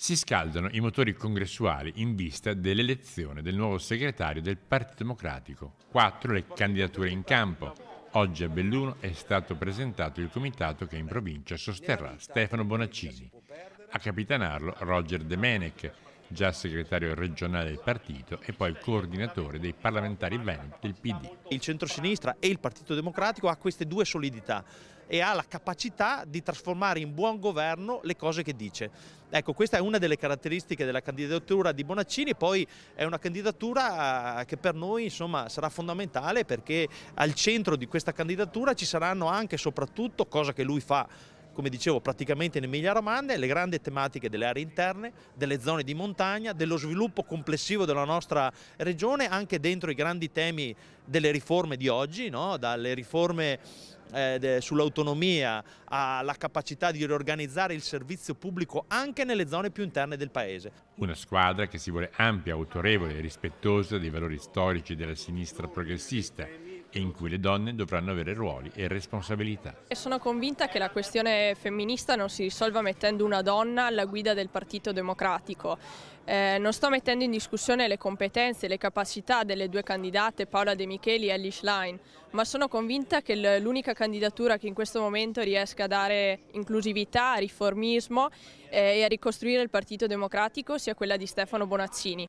si scaldano i motori congressuali in vista dell'elezione del nuovo segretario del Partito Democratico. Quattro le candidature in campo. Oggi a Belluno è stato presentato il comitato che in provincia sosterrà Stefano Bonaccini. A capitanarlo Roger De Menech, già segretario regionale del partito e poi coordinatore dei parlamentari veneti del PD. Il centrosinistra e il Partito Democratico ha queste due solidità e ha la capacità di trasformare in buon governo le cose che dice. Ecco, questa è una delle caratteristiche della candidatura di Bonaccini, poi è una candidatura eh, che per noi insomma, sarà fondamentale perché al centro di questa candidatura ci saranno anche e soprattutto, cosa che lui fa come dicevo, praticamente in Emilia-Romagna, le grandi tematiche delle aree interne, delle zone di montagna, dello sviluppo complessivo della nostra regione, anche dentro i grandi temi delle riforme di oggi, no? dalle riforme eh, sull'autonomia alla capacità di riorganizzare il servizio pubblico anche nelle zone più interne del Paese. Una squadra che si vuole ampia, autorevole e rispettosa dei valori storici della sinistra progressista e in cui le donne dovranno avere ruoli e responsabilità. E sono convinta che la questione femminista non si risolva mettendo una donna alla guida del Partito Democratico. Eh, non sto mettendo in discussione le competenze e le capacità delle due candidate, Paola De Micheli e Alice Schlein, ma sono convinta che l'unica candidatura che in questo momento riesca a dare inclusività, riformismo eh, e a ricostruire il Partito Democratico sia quella di Stefano Bonaccini.